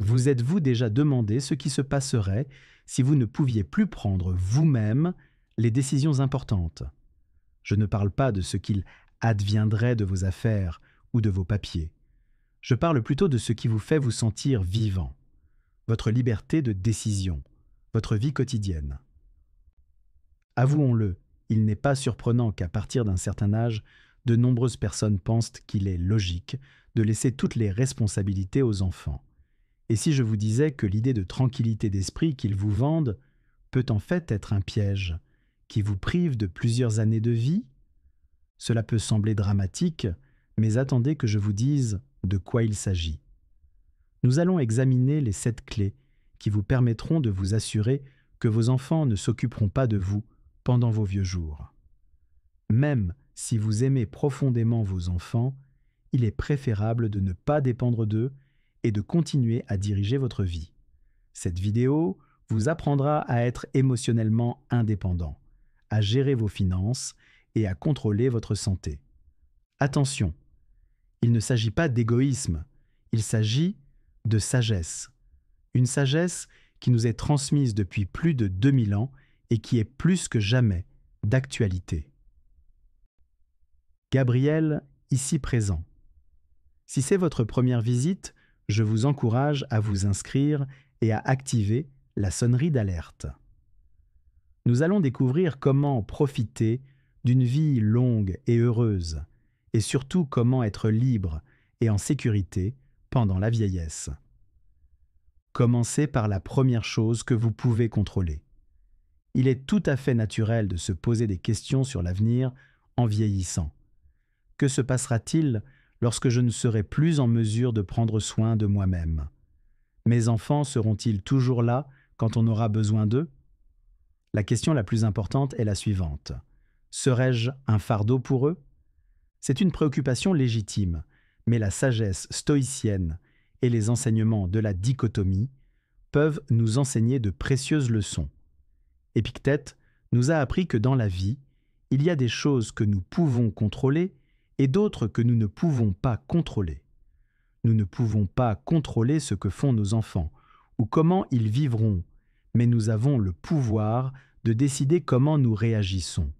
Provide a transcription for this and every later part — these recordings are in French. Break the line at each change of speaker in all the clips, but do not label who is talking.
Vous êtes-vous déjà demandé ce qui se passerait si vous ne pouviez plus prendre vous-même les décisions importantes Je ne parle pas de ce qu'il adviendrait de vos affaires ou de vos papiers. Je parle plutôt de ce qui vous fait vous sentir vivant, votre liberté de décision, votre vie quotidienne. Avouons-le, il n'est pas surprenant qu'à partir d'un certain âge, de nombreuses personnes pensent qu'il est logique de laisser toutes les responsabilités aux enfants et si je vous disais que l'idée de tranquillité d'esprit qu'ils vous vendent peut en fait être un piège, qui vous prive de plusieurs années de vie Cela peut sembler dramatique, mais attendez que je vous dise de quoi il s'agit. Nous allons examiner les sept clés qui vous permettront de vous assurer que vos enfants ne s'occuperont pas de vous pendant vos vieux jours. Même si vous aimez profondément vos enfants, il est préférable de ne pas dépendre d'eux et de continuer à diriger votre vie. Cette vidéo vous apprendra à être émotionnellement indépendant, à gérer vos finances et à contrôler votre santé. Attention, il ne s'agit pas d'égoïsme, il s'agit de sagesse. Une sagesse qui nous est transmise depuis plus de 2000 ans et qui est plus que jamais d'actualité. Gabriel, ici présent. Si c'est votre première visite, je vous encourage à vous inscrire et à activer la sonnerie d'alerte. Nous allons découvrir comment profiter d'une vie longue et heureuse, et surtout comment être libre et en sécurité pendant la vieillesse. Commencez par la première chose que vous pouvez contrôler. Il est tout à fait naturel de se poser des questions sur l'avenir en vieillissant. Que se passera-t-il lorsque je ne serai plus en mesure de prendre soin de moi-même Mes enfants seront-ils toujours là quand on aura besoin d'eux La question la plus importante est la suivante. Serais-je un fardeau pour eux C'est une préoccupation légitime, mais la sagesse stoïcienne et les enseignements de la dichotomie peuvent nous enseigner de précieuses leçons. Épictète nous a appris que dans la vie, il y a des choses que nous pouvons contrôler et d'autres que nous ne pouvons pas contrôler. Nous ne pouvons pas contrôler ce que font nos enfants ou comment ils vivront, mais nous avons le pouvoir de décider comment nous réagissons.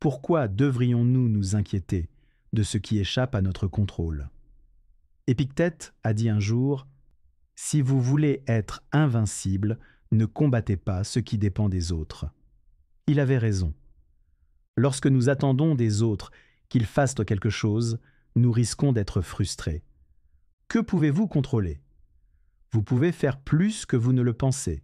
Pourquoi devrions-nous nous inquiéter de ce qui échappe à notre contrôle Épictète a dit un jour Si vous voulez être invincible, ne combattez pas ce qui dépend des autres. Il avait raison. Lorsque nous attendons des autres qu'ils fassent quelque chose, nous risquons d'être frustrés. Que pouvez-vous contrôler Vous pouvez faire plus que vous ne le pensez.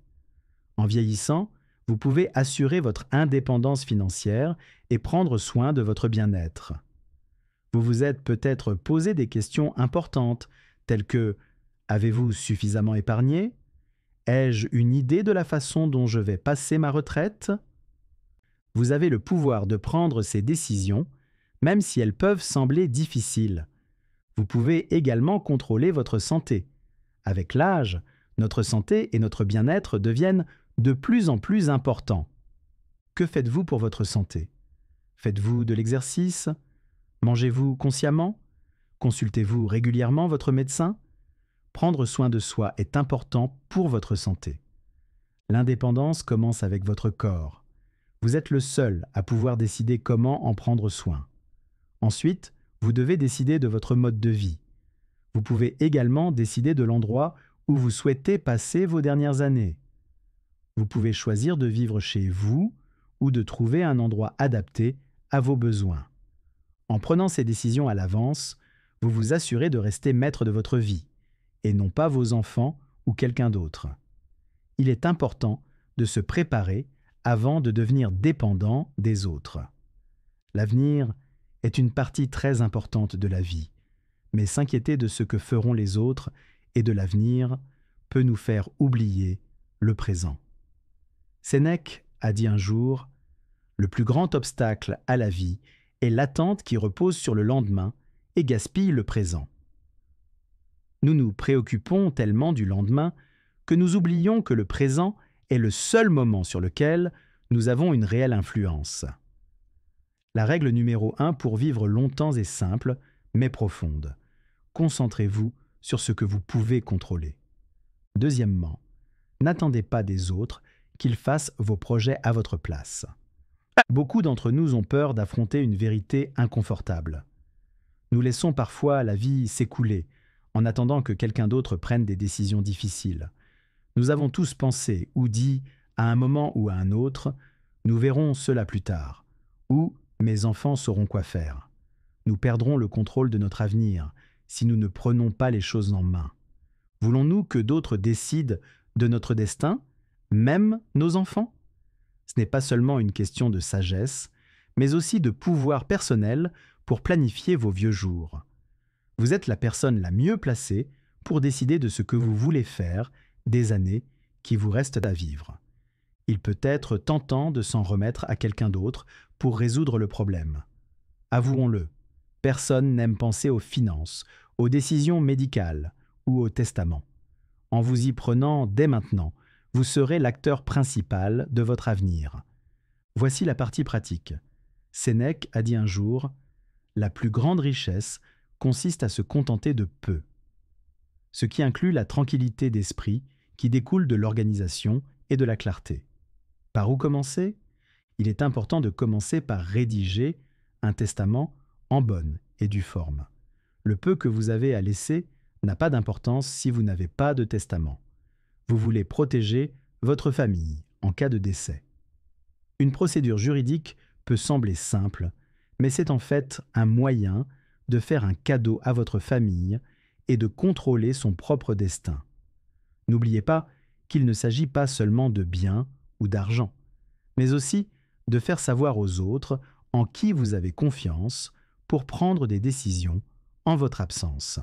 En vieillissant, vous pouvez assurer votre indépendance financière et prendre soin de votre bien-être. Vous vous êtes peut-être posé des questions importantes telles que Avez-vous suffisamment épargné Ai-je une idée de la façon dont je vais passer ma retraite Vous avez le pouvoir de prendre ces décisions même si elles peuvent sembler difficiles. Vous pouvez également contrôler votre santé. Avec l'âge, notre santé et notre bien-être deviennent de plus en plus importants. Que faites-vous pour votre santé Faites-vous de l'exercice Mangez-vous consciemment Consultez-vous régulièrement votre médecin Prendre soin de soi est important pour votre santé. L'indépendance commence avec votre corps. Vous êtes le seul à pouvoir décider comment en prendre soin. Ensuite, vous devez décider de votre mode de vie. Vous pouvez également décider de l'endroit où vous souhaitez passer vos dernières années. Vous pouvez choisir de vivre chez vous ou de trouver un endroit adapté à vos besoins. En prenant ces décisions à l'avance, vous vous assurez de rester maître de votre vie, et non pas vos enfants ou quelqu'un d'autre. Il est important de se préparer avant de devenir dépendant des autres. L'avenir est une partie très importante de la vie, mais s'inquiéter de ce que feront les autres et de l'avenir peut nous faire oublier le présent. Sénèque a dit un jour Le plus grand obstacle à la vie est l'attente qui repose sur le lendemain et gaspille le présent. Nous nous préoccupons tellement du lendemain que nous oublions que le présent est le seul moment sur lequel nous avons une réelle influence. La règle numéro 1 pour vivre longtemps est simple, mais profonde. Concentrez-vous sur ce que vous pouvez contrôler. Deuxièmement, n'attendez pas des autres qu'ils fassent vos projets à votre place. Beaucoup d'entre nous ont peur d'affronter une vérité inconfortable. Nous laissons parfois la vie s'écouler en attendant que quelqu'un d'autre prenne des décisions difficiles. Nous avons tous pensé ou dit, à un moment ou à un autre, nous verrons cela plus tard, ou mes enfants sauront quoi faire. Nous perdrons le contrôle de notre avenir si nous ne prenons pas les choses en main. Voulons-nous que d'autres décident de notre destin, même nos enfants Ce n'est pas seulement une question de sagesse, mais aussi de pouvoir personnel pour planifier vos vieux jours. Vous êtes la personne la mieux placée pour décider de ce que vous voulez faire des années qui vous restent à vivre. Il peut être tentant de s'en remettre à quelqu'un d'autre pour résoudre le problème. Avouons-le, personne n'aime penser aux finances, aux décisions médicales ou au testament. En vous y prenant dès maintenant, vous serez l'acteur principal de votre avenir. Voici la partie pratique. Sénèque a dit un jour La plus grande richesse consiste à se contenter de peu, ce qui inclut la tranquillité d'esprit qui découle de l'organisation et de la clarté. Par où commencer il est important de commencer par rédiger un testament en bonne et due forme. Le peu que vous avez à laisser n'a pas d'importance si vous n'avez pas de testament. Vous voulez protéger votre famille en cas de décès. Une procédure juridique peut sembler simple, mais c'est en fait un moyen de faire un cadeau à votre famille et de contrôler son propre destin. N'oubliez pas qu'il ne s'agit pas seulement de biens ou d'argent, mais aussi de faire savoir aux autres en qui vous avez confiance pour prendre des décisions en votre absence.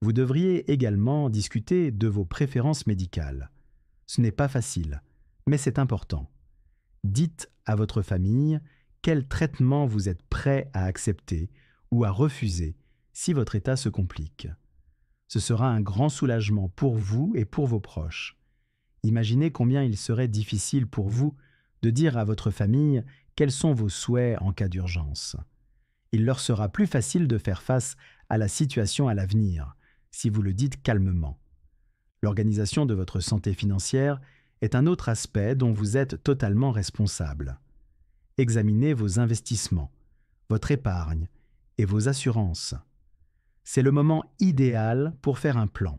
Vous devriez également discuter de vos préférences médicales. Ce n'est pas facile, mais c'est important. Dites à votre famille quel traitement vous êtes prêt à accepter ou à refuser si votre état se complique. Ce sera un grand soulagement pour vous et pour vos proches. Imaginez combien il serait difficile pour vous de dire à votre famille quels sont vos souhaits en cas d'urgence. Il leur sera plus facile de faire face à la situation à l'avenir, si vous le dites calmement. L'organisation de votre santé financière est un autre aspect dont vous êtes totalement responsable. Examinez vos investissements, votre épargne et vos assurances. C'est le moment idéal pour faire un plan.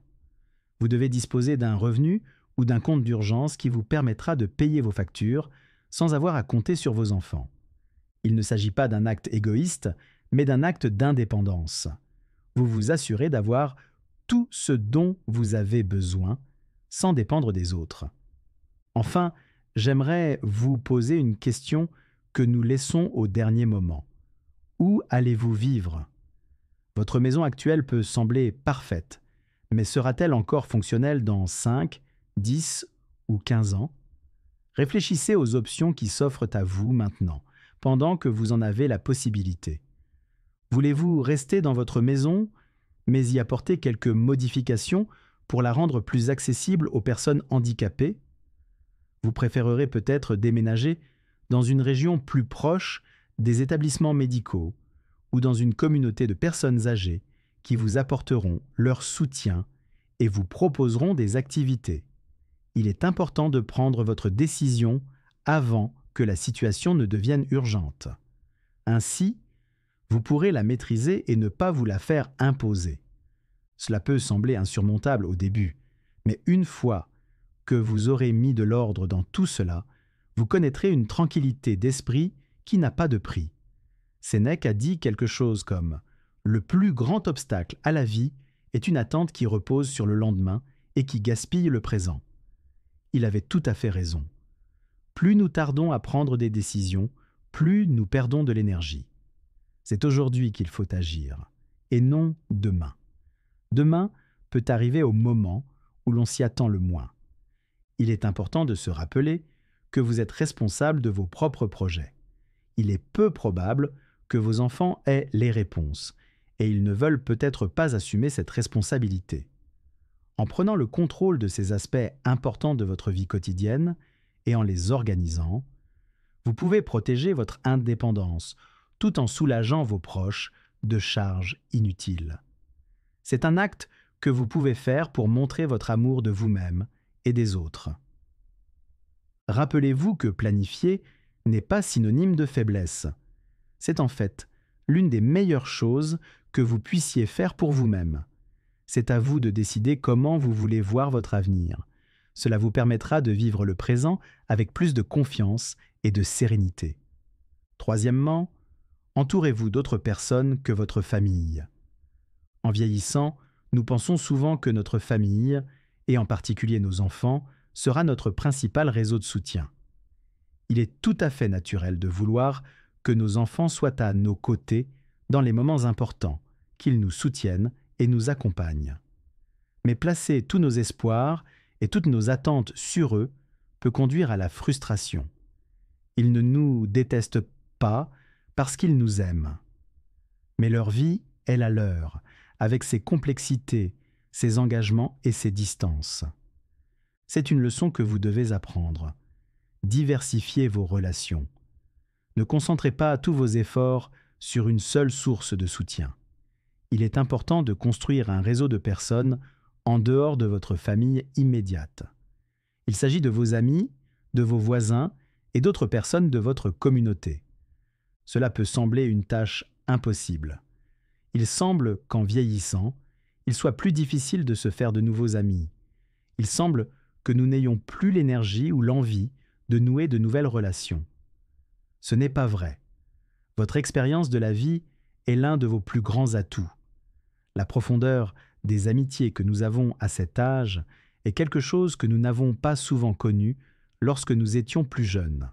Vous devez disposer d'un revenu ou d'un compte d'urgence qui vous permettra de payer vos factures, sans avoir à compter sur vos enfants. Il ne s'agit pas d'un acte égoïste, mais d'un acte d'indépendance. Vous vous assurez d'avoir tout ce dont vous avez besoin, sans dépendre des autres. Enfin, j'aimerais vous poser une question que nous laissons au dernier moment. Où allez-vous vivre Votre maison actuelle peut sembler parfaite, mais sera-t-elle encore fonctionnelle dans 5, 10 ou 15 ans Réfléchissez aux options qui s'offrent à vous maintenant, pendant que vous en avez la possibilité. Voulez-vous rester dans votre maison, mais y apporter quelques modifications pour la rendre plus accessible aux personnes handicapées Vous préférerez peut-être déménager dans une région plus proche des établissements médicaux ou dans une communauté de personnes âgées qui vous apporteront leur soutien et vous proposeront des activités il est important de prendre votre décision avant que la situation ne devienne urgente. Ainsi, vous pourrez la maîtriser et ne pas vous la faire imposer. Cela peut sembler insurmontable au début, mais une fois que vous aurez mis de l'ordre dans tout cela, vous connaîtrez une tranquillité d'esprit qui n'a pas de prix. Sénèque a dit quelque chose comme « Le plus grand obstacle à la vie est une attente qui repose sur le lendemain et qui gaspille le présent il avait tout à fait raison. Plus nous tardons à prendre des décisions, plus nous perdons de l'énergie. C'est aujourd'hui qu'il faut agir, et non demain. Demain peut arriver au moment où l'on s'y attend le moins. Il est important de se rappeler que vous êtes responsable de vos propres projets. Il est peu probable que vos enfants aient les réponses, et ils ne veulent peut-être pas assumer cette responsabilité en prenant le contrôle de ces aspects importants de votre vie quotidienne et en les organisant, vous pouvez protéger votre indépendance tout en soulageant vos proches de charges inutiles. C'est un acte que vous pouvez faire pour montrer votre amour de vous-même et des autres. Rappelez-vous que planifier n'est pas synonyme de faiblesse. C'est en fait l'une des meilleures choses que vous puissiez faire pour vous-même. C'est à vous de décider comment vous voulez voir votre avenir. Cela vous permettra de vivre le présent avec plus de confiance et de sérénité. Troisièmement, entourez-vous d'autres personnes que votre famille. En vieillissant, nous pensons souvent que notre famille, et en particulier nos enfants, sera notre principal réseau de soutien. Il est tout à fait naturel de vouloir que nos enfants soient à nos côtés dans les moments importants, qu'ils nous soutiennent et nous accompagne. Mais placer tous nos espoirs et toutes nos attentes sur eux peut conduire à la frustration. Ils ne nous détestent pas parce qu'ils nous aiment. Mais leur vie est la leur, avec ses complexités, ses engagements et ses distances. C'est une leçon que vous devez apprendre. Diversifiez vos relations. Ne concentrez pas tous vos efforts sur une seule source de soutien il est important de construire un réseau de personnes en dehors de votre famille immédiate. Il s'agit de vos amis, de vos voisins et d'autres personnes de votre communauté. Cela peut sembler une tâche impossible. Il semble qu'en vieillissant, il soit plus difficile de se faire de nouveaux amis. Il semble que nous n'ayons plus l'énergie ou l'envie de nouer de nouvelles relations. Ce n'est pas vrai. Votre expérience de la vie est l'un de vos plus grands atouts. La profondeur des amitiés que nous avons à cet âge est quelque chose que nous n'avons pas souvent connu lorsque nous étions plus jeunes.